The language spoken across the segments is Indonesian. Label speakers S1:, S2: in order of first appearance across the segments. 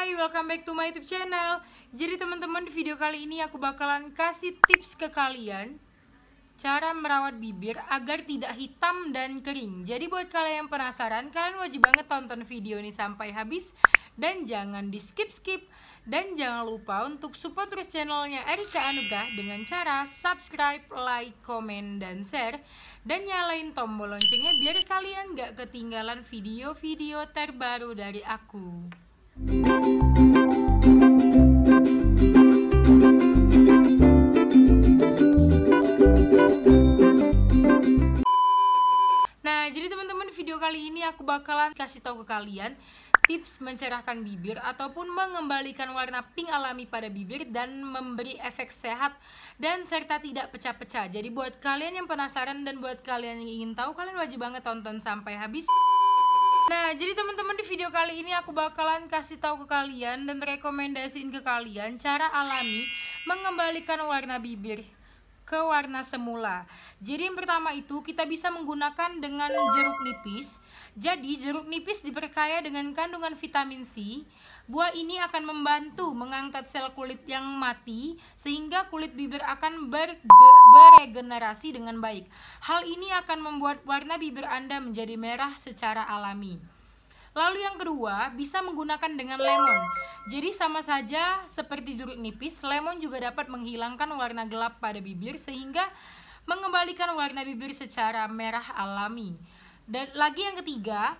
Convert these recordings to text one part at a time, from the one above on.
S1: hai, welcome back to my youtube channel Jadi teman-teman di video kali ini aku bakalan kasih tips ke kalian Cara merawat bibir agar tidak hitam dan kering Jadi buat kalian yang penasaran, kalian wajib banget tonton video ini sampai habis Dan jangan di skip-skip Dan jangan lupa untuk support terus channelnya Erika Anugah Dengan cara subscribe, like, komen, dan share dan nyalain tombol loncengnya biar kalian gak ketinggalan video-video terbaru dari aku. Nah, jadi teman-teman video kali ini aku bakalan kasih tahu ke kalian tips mencerahkan bibir ataupun mengembalikan warna pink alami pada bibir dan memberi efek sehat dan serta tidak pecah-pecah. Jadi buat kalian yang penasaran dan buat kalian yang ingin tahu, kalian wajib banget tonton sampai habis. Nah, jadi teman-teman di video kali ini aku bakalan kasih tahu ke kalian dan rekomendasiin ke kalian cara alami mengembalikan warna bibir ke warna semula. Jadi yang pertama itu kita bisa menggunakan dengan jeruk nipis. Jadi jeruk nipis diperkaya dengan kandungan vitamin C. Buah ini akan membantu mengangkat sel kulit yang mati sehingga kulit bibir akan beregenerasi dengan baik. Hal ini akan membuat warna bibir Anda menjadi merah secara alami. Lalu yang kedua, bisa menggunakan dengan lemon. Jadi sama saja seperti jeruk nipis, lemon juga dapat menghilangkan warna gelap pada bibir sehingga mengembalikan warna bibir secara merah alami. Dan lagi yang ketiga,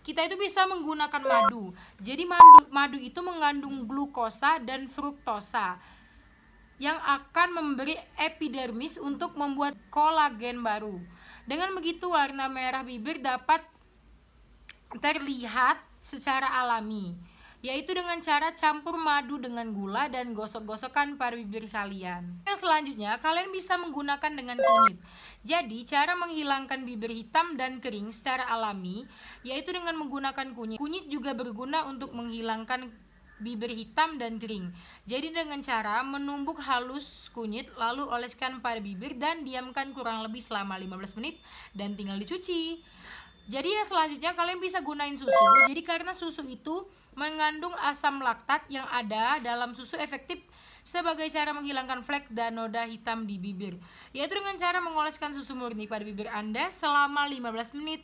S1: kita itu bisa menggunakan madu. Jadi madu madu itu mengandung glukosa dan fruktosa yang akan memberi epidermis untuk membuat kolagen baru. Dengan begitu warna merah bibir dapat terlihat secara alami yaitu dengan cara campur madu dengan gula dan gosok-gosokkan pada bibir kalian. Yang selanjutnya, kalian bisa menggunakan dengan kunyit. Jadi, cara menghilangkan bibir hitam dan kering secara alami, yaitu dengan menggunakan kunyit. Kunyit juga berguna untuk menghilangkan bibir hitam dan kering. Jadi dengan cara menumbuk halus kunyit lalu oleskan pada bibir dan diamkan kurang lebih selama 15 menit dan tinggal dicuci. Jadi yang selanjutnya kalian bisa gunain susu. Jadi karena susu itu mengandung asam laktat yang ada dalam susu efektif sebagai cara menghilangkan flek dan noda hitam di bibir. Yaitu dengan cara mengoleskan susu murni pada bibir Anda selama 15 menit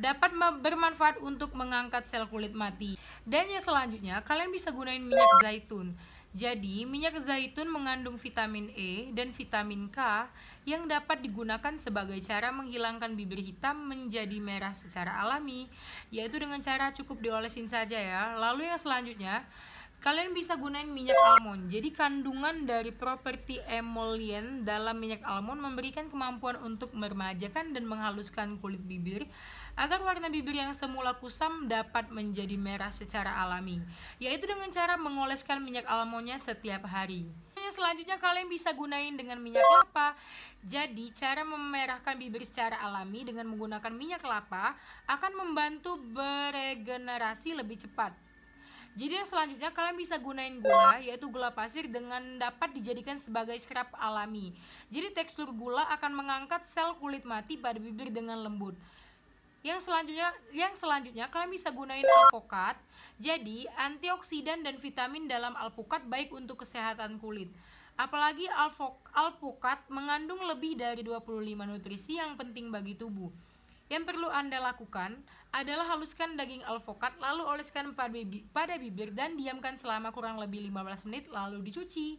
S1: dapat bermanfaat untuk mengangkat sel kulit mati. Dan yang selanjutnya, kalian bisa gunain minyak zaitun. Jadi, minyak zaitun mengandung vitamin E dan vitamin K yang dapat digunakan sebagai cara menghilangkan bibir hitam menjadi merah secara alami, yaitu dengan cara cukup diolesin saja ya. Lalu yang selanjutnya, Kalian bisa gunain minyak almond. Jadi kandungan dari properti emolien dalam minyak almond memberikan kemampuan untuk meremajakan dan menghaluskan kulit bibir agar warna bibir yang semula kusam dapat menjadi merah secara alami, yaitu dengan cara mengoleskan minyak almondnya setiap hari. Selanjutnya kalian bisa gunain dengan minyak kelapa Jadi cara memerahkan bibir secara alami dengan menggunakan minyak kelapa Akan membantu beregenerasi lebih cepat jadi yang selanjutnya kalian bisa gunain gula yaitu gula pasir dengan dapat dijadikan sebagai scrap alami. Jadi tekstur gula akan mengangkat sel kulit mati pada bibir dengan lembut. Yang selanjutnya, yang selanjutnya kalian bisa gunain alpukat. Jadi, antioksidan dan vitamin dalam alpukat baik untuk kesehatan kulit. Apalagi alpukat mengandung lebih dari 25 nutrisi yang penting bagi tubuh. Yang perlu Anda lakukan adalah haluskan daging alpukat lalu oleskan pada bibir dan diamkan selama kurang lebih 15 menit lalu dicuci.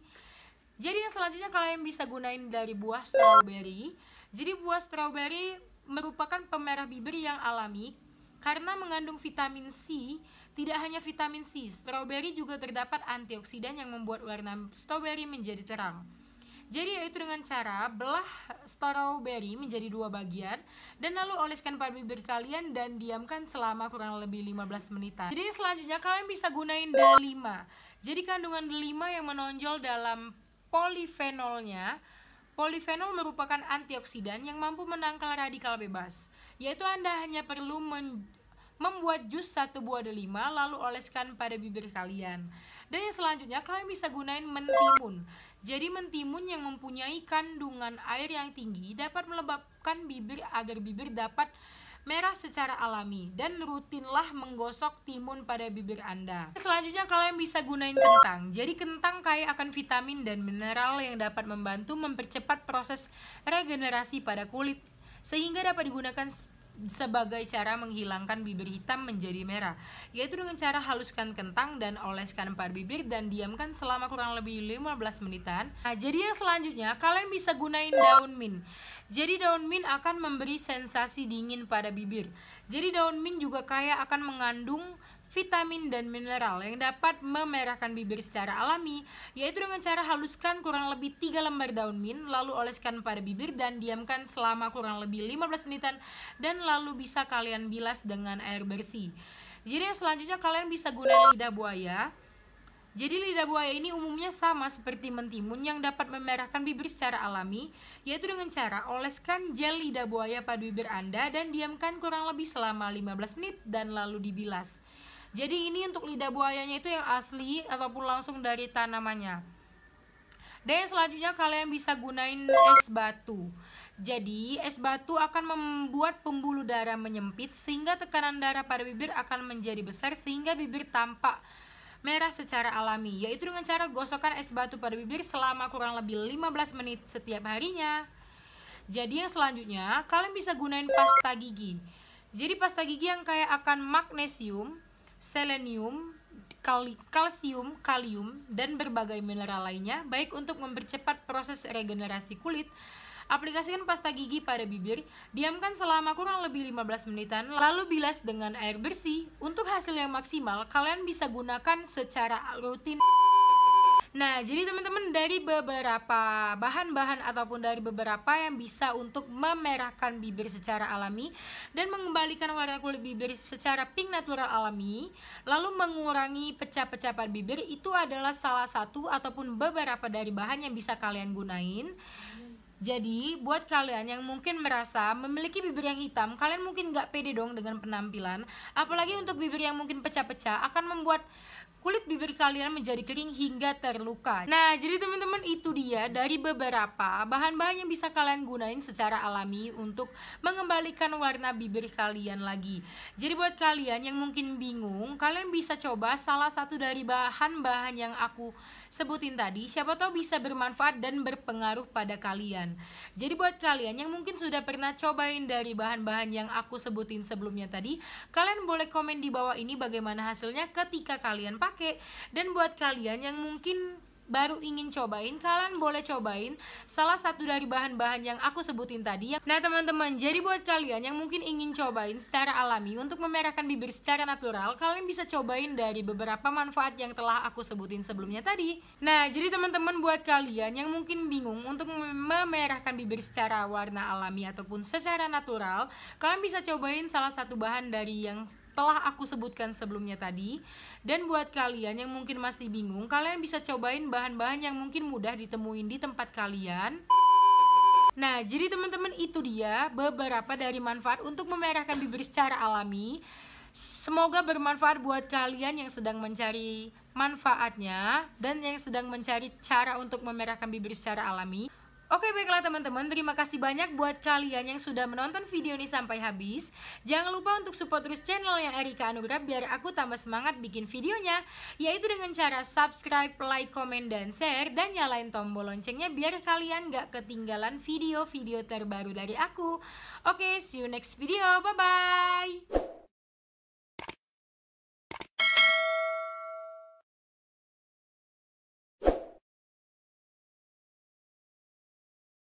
S1: Jadi yang selanjutnya kalian bisa gunain dari buah strawberry. Jadi buah strawberry merupakan pemerah bibir yang alami karena mengandung vitamin C. Tidak hanya vitamin C, strawberry juga terdapat antioksidan yang membuat warna strawberry menjadi terang. Jadi yaitu dengan cara belah strawberry menjadi dua bagian dan lalu oleskan pada bibir kalian dan diamkan selama kurang lebih 15 menitan. Jadi selanjutnya kalian bisa gunain delima. Jadi kandungan delima yang menonjol dalam polifenolnya Polifenol merupakan antioksidan yang mampu menangkal radikal bebas, yaitu Anda hanya perlu men membuat jus satu buah delima lalu oleskan pada bibir kalian. Dan yang selanjutnya kalian bisa gunain mentimun. Jadi mentimun yang mempunyai kandungan air yang tinggi dapat melembabkan bibir agar bibir dapat merah secara alami dan rutinlah menggosok timun pada bibir Anda. Selanjutnya kalian bisa gunain kentang. Jadi kentang kaya akan vitamin dan mineral yang dapat membantu mempercepat proses regenerasi pada kulit sehingga dapat digunakan sebagai cara menghilangkan bibir hitam menjadi merah yaitu dengan cara haluskan kentang dan oleskan pada bibir dan diamkan selama kurang lebih 15 menitan nah jadi yang selanjutnya kalian bisa gunain daun mint jadi daun mint akan memberi sensasi dingin pada bibir jadi daun mint juga kaya akan mengandung vitamin dan mineral yang dapat memerahkan bibir secara alami yaitu dengan cara haluskan kurang lebih 3 lembar daun mint lalu oleskan pada bibir dan diamkan selama kurang lebih 15 menitan dan lalu bisa kalian bilas dengan air bersih. Jadi yang selanjutnya kalian bisa gunakan lidah buaya jadi lidah buaya ini umumnya sama seperti mentimun yang dapat memerahkan bibir secara alami, yaitu dengan cara oleskan gel lidah buaya pada bibir Anda dan diamkan kurang lebih selama 15 menit dan lalu dibilas. Jadi ini untuk lidah buayanya itu yang asli ataupun langsung dari tanamannya. Dan yang selanjutnya kalian bisa gunain es batu. Jadi, es batu akan membuat pembuluh darah menyempit sehingga tekanan darah pada bibir akan menjadi besar sehingga bibir tampak merah secara alami, yaitu dengan cara gosokan es batu pada bibir selama kurang lebih 15 menit setiap harinya. Jadi yang selanjutnya, kalian bisa gunain pasta gigi. Jadi pasta gigi yang kaya akan magnesium selenium, kali, kalsium, kalium, dan berbagai mineral lainnya, baik untuk mempercepat proses regenerasi kulit, aplikasikan pasta gigi pada bibir, diamkan selama kurang lebih 15 menitan, lalu bilas dengan air bersih. Untuk hasil yang maksimal, kalian bisa gunakan secara rutin. Nah, jadi teman-teman dari beberapa bahan-bahan ataupun dari beberapa yang bisa untuk memerahkan bibir secara alami dan mengembalikan warna kulit bibir secara pink natural alami, lalu mengurangi pecah-pecahan pecah bibir itu adalah salah satu ataupun beberapa dari bahan yang bisa kalian gunain. Jadi, buat kalian yang mungkin merasa memiliki bibir yang hitam, kalian mungkin nggak pede dong dengan penampilan. Apalagi untuk bibir yang mungkin pecah-pecah akan membuat kulit bibir kalian menjadi kering hingga terluka. Nah, jadi teman-teman itu dia dari beberapa bahan-bahan yang bisa kalian gunain secara alami untuk mengembalikan warna bibir kalian lagi. Jadi buat kalian yang mungkin bingung, kalian bisa coba salah satu dari bahan-bahan yang aku sebutin tadi. Siapa tahu bisa bermanfaat dan berpengaruh pada kalian. Jadi buat kalian yang mungkin sudah pernah cobain dari bahan-bahan yang aku sebutin sebelumnya tadi, kalian boleh komen di bawah ini bagaimana hasilnya ketika kalian pakai pakai dan buat kalian yang mungkin baru ingin cobain, kalian boleh cobain salah satu dari bahan-bahan yang aku sebutin tadi. Nah teman-teman, jadi buat kalian yang mungkin ingin cobain secara alami untuk memerahkan bibir secara natural, kalian bisa cobain dari beberapa manfaat yang telah aku sebutin sebelumnya tadi. Nah, jadi teman-teman buat kalian yang mungkin bingung untuk memerahkan bibir secara warna alami ataupun secara natural, kalian bisa cobain salah satu bahan dari yang telah aku sebutkan sebelumnya tadi. Dan buat kalian yang mungkin masih bingung, kalian bisa cobain bahan-bahan yang mungkin mudah ditemuin di tempat kalian. Nah, jadi teman-teman itu dia beberapa dari manfaat untuk memerahkan bibir secara alami. Semoga bermanfaat buat kalian yang sedang mencari manfaatnya dan yang sedang mencari cara untuk memerahkan bibir secara alami. Oke baiklah teman-teman, terima kasih banyak buat kalian yang sudah menonton video ini sampai habis. Jangan lupa untuk support terus channel yang Erika Anugrah biar aku tambah semangat bikin videonya, yaitu dengan cara subscribe, like, komen, dan share, dan nyalain tombol loncengnya biar kalian gak ketinggalan video-video terbaru dari aku. Oke, see you next video, bye-bye!